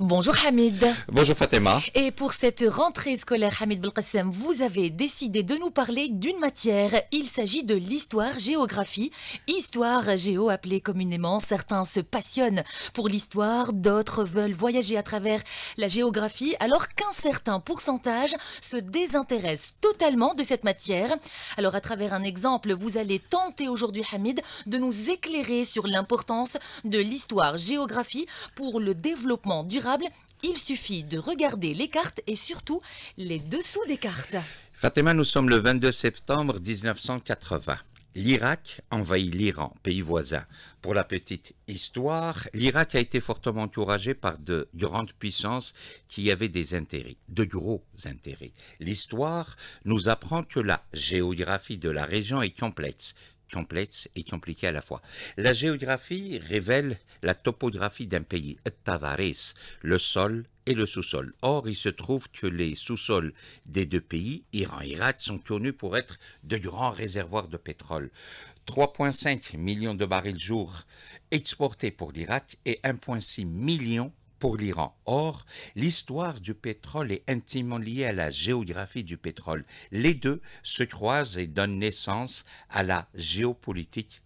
Bonjour Hamid. Bonjour Fatima. Et pour cette rentrée scolaire, Hamid Belkacem, vous avez décidé de nous parler d'une matière. Il s'agit de l'histoire-géographie. Histoire géo appelée communément. Certains se passionnent pour l'histoire, d'autres veulent voyager à travers la géographie, alors qu'un certain pourcentage se désintéresse totalement de cette matière. Alors à travers un exemple, vous allez tenter aujourd'hui, Hamid, de nous éclairer sur l'importance de l'histoire-géographie pour le développement du il suffit de regarder les cartes et surtout les dessous des cartes. Fatima, nous sommes le 22 septembre 1980. L'Irak envahit l'Iran, pays voisin. Pour la petite histoire, l'Irak a été fortement encouragé par de grandes puissances qui avaient des intérêts, de gros intérêts. L'histoire nous apprend que la géographie de la région est complexe complexe et compliquée à la fois. La géographie révèle la topographie d'un pays, Tavares, le sol et le sous-sol. Or, il se trouve que les sous-sols des deux pays, Iran et Irak, sont connus pour être de grands réservoirs de pétrole. 3,5 millions de barils jour exportés pour l'Irak et 1,6 million pour l'Iran. Or, l'histoire du pétrole est intimement liée à la géographie du pétrole. Les deux se croisent et donnent naissance à la géopolitique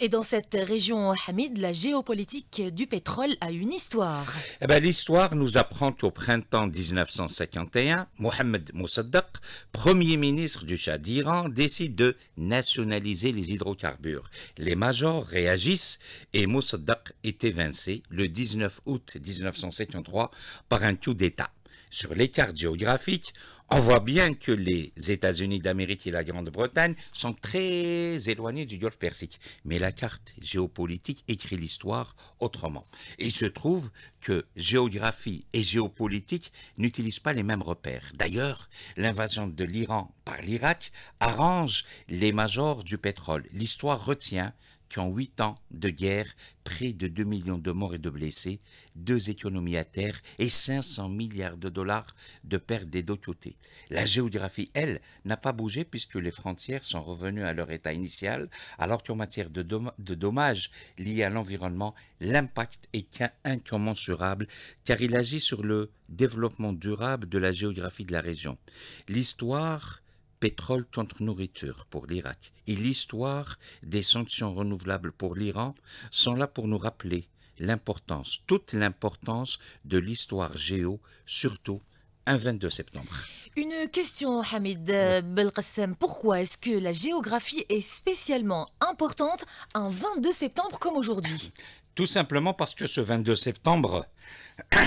et dans cette région, Hamid, la géopolitique du pétrole a une histoire. Eh ben, l'histoire nous apprend qu'au printemps 1951, Mohamed Moussaddaq, premier ministre du Shah d'Iran, décide de nationaliser les hydrocarbures. Les majors réagissent et Moussaddaq est évincé le 19 août 1953 par un coup d'État sur les cartes géographiques, on voit bien que les États-Unis d'Amérique et la Grande-Bretagne sont très éloignés du golfe Persique. Mais la carte géopolitique écrit l'histoire autrement. il se trouve que géographie et géopolitique n'utilisent pas les mêmes repères. D'ailleurs, l'invasion de l'Iran par l'Irak arrange les majors du pétrole. L'histoire retient qui ont huit ans de guerre, près de 2 millions de morts et de blessés, deux économies à terre et 500 milliards de dollars de pertes des deux côtés. La géographie, elle, n'a pas bougé puisque les frontières sont revenues à leur état initial, alors qu'en matière de, de dommages liés à l'environnement, l'impact est incommensurable car il agit sur le développement durable de la géographie de la région. L'histoire pétrole contre nourriture pour l'Irak et l'histoire des sanctions renouvelables pour l'Iran sont là pour nous rappeler l'importance, toute l'importance de l'histoire géo, surtout un 22 septembre. Une question, Hamid euh, Belkacem. Pourquoi est-ce que la géographie est spécialement importante un 22 septembre comme aujourd'hui tout simplement parce que ce 22 septembre,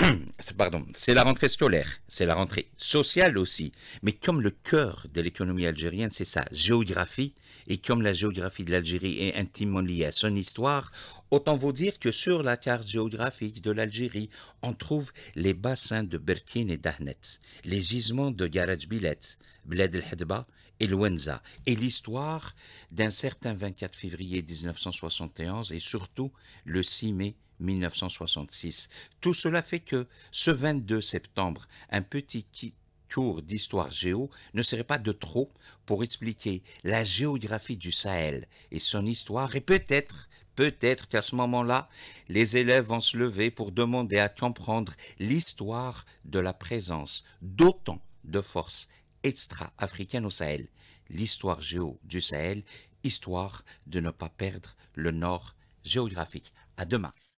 pardon, c'est la rentrée scolaire, c'est la rentrée sociale aussi. Mais comme le cœur de l'économie algérienne, c'est sa géographie, et comme la géographie de l'Algérie est intimement liée à son histoire, Autant vous dire que sur la carte géographique de l'Algérie, on trouve les bassins de berkin et Dahnet, les gisements de Garajbilet, Bled el-Hedba et Louenza, et l'histoire d'un certain 24 février 1971 et surtout le 6 mai 1966. Tout cela fait que ce 22 septembre, un petit tour d'histoire géo ne serait pas de trop pour expliquer la géographie du Sahel et son histoire et peut-être Peut-être qu'à ce moment-là, les élèves vont se lever pour demander à comprendre l'histoire de la présence d'autant de forces extra-africaines au Sahel. L'histoire géo du Sahel, histoire de ne pas perdre le nord géographique. À demain.